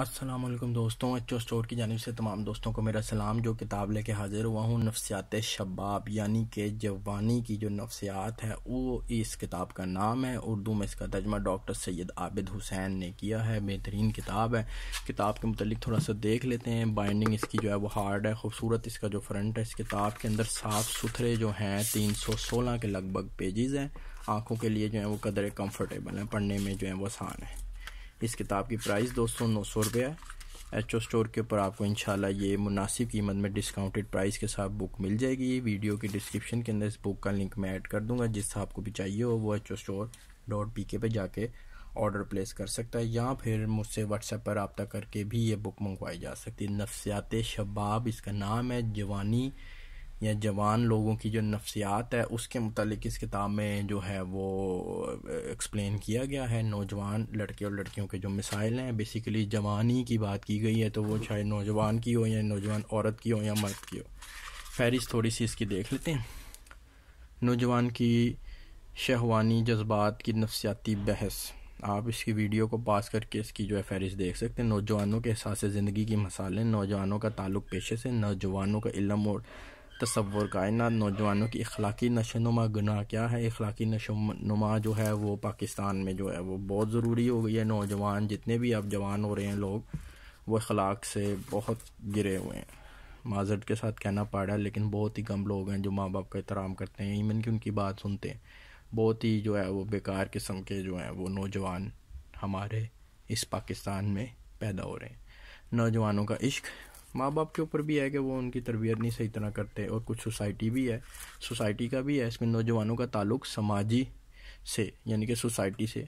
असलम दोस्तों echo store की जानब से तमाम दोस्तों को मेरा सलाम जो किताब लेके हाजिर हुआ हूँ नफ्सियात शबाब यानी कि जवानी की जो नफ्सियात है वो इस किताब का नाम है उर्दू में इसका तर्जमा डॉक्टर सैयद आबिद हुसैन ने किया है बेहतरीन किताब है किताब के मतलब थोड़ा सा देख लेते हैं बाइंडिंग इसकी जो है वो हार्ड है खूबसूरत इसका जो फ्रंट है इस किताब के अंदर साफ़ सुथरे जो हैं तीन सौ सोलह के लगभग पेजेज़ हैं आँखों के लिए जो है वो कदर कम्फर्टेबल हैं पढ़ने में जो है वो आसान है इस किताब की प्राइस दोस्तों नौ सौ रुपये है एच ओ स्टोर के ऊपर आपको शाला ये मुनासिब कीमत में डिस्काउंटेड प्राइस के साथ बुक मिल जाएगी वीडियो के डिस्क्रिप्शन के अंदर इस बुक का लिंक मैं ऐड कर दूंगा जिससे आपको भी चाहिए हो वो H O store dot P K पर जाके ऑर्डर प्लेस कर सकता है या फिर मुझसे व्हाट्सएप पर रबता करके भी ये बुक मंगवाई जा सकती है नफ्सियात शबाब इसका नाम है जवानी या जवान लोगों की जो नफ्सियात है उसके मतलब इस किताब में जो है वो एक्सप्लेन किया गया है नौजवान लड़के और लड़कियों के जो मिसाइल हैं बेसिकली जवानी की बात की गई है तो वो चाहे नौजवान की हो या नौजवान औरत की हो या मर्द की हो फहरिस्त थोड़ी सी इसकी देख लेते हैं नौजवान की शहवानी जज्बात की नफसियाती बहस आप इसकी वीडियो को पास करके इसकी जो है फहरिस्त देख सकते हैं नौजवानों के एहसास ज़िंदगी की मसाले नौजवानों का ताल्लुक पेशे से नौजवानों का इलम और तस्वुर का इन नौजवानों की अखलाकी नुमा गुनाह क्या है अखलाकी नशो नुमा जो है वो पाकिस्तान में जो है वो बहुत ज़रूरी हो गई है नौजवान जितने भी अब जवान हो रहे हैं लोग वो अखलाक से बहुत गिरे हुए हैं माजरत के साथ कहना पड़ रहा है लेकिन बहुत ही कम लोग हैं जो माँ बाप का एहतराम करते हैं इवन कि उनकी बात सुनते हैं बहुत ही जो है वो बेकार किस्म के जो हैं वो नौजवान हमारे इस पाकिस्तान में पैदा हो रहे हैं नौजवानों का इश्क माँ बाप के ऊपर भी है कि वो उनकी तरबियत नहीं सही तरह करते और कुछ सोसाइटी भी है सोसाइटी का भी है इसमें नौजवानों का ताल्लुक समाजी से यानी कि सोसाइटी से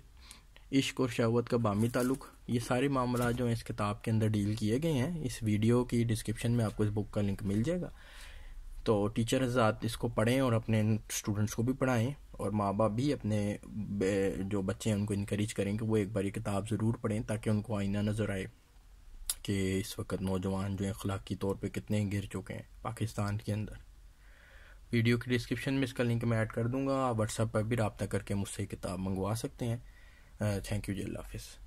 इश्क और शहवत का बामी ताल्लुक ये सारे मामला जो हैं इस किताब के अंदर डील किए गए हैं इस वीडियो की डिस्क्रिप्शन में आपको इस बुक का लिंक मिल जाएगा तो टीचर ज़ात इसको पढ़ें और अपने स्टूडेंट्स को भी पढ़ाएँ और माँ बाप भी अपने जो बच्चे हैं उनको इनक्रेज करें कि वो एक बार ये किताब ज़रूर पढ़ें ताकि उनको आईना नज़र आए कि इस वक्त नौजवान जो अखलाकी तौर पर कितने गिर चुके हैं पाकिस्तान के अंदर वीडियो की डिस्क्रिप्शन में इसका लिंक मैं ऐड कर दूंगा आप व्हाट्सएप पर भी रबता करके मुझसे किताब मंगवा सकते हैं थैंक यू जी अल्लाह हाफिज़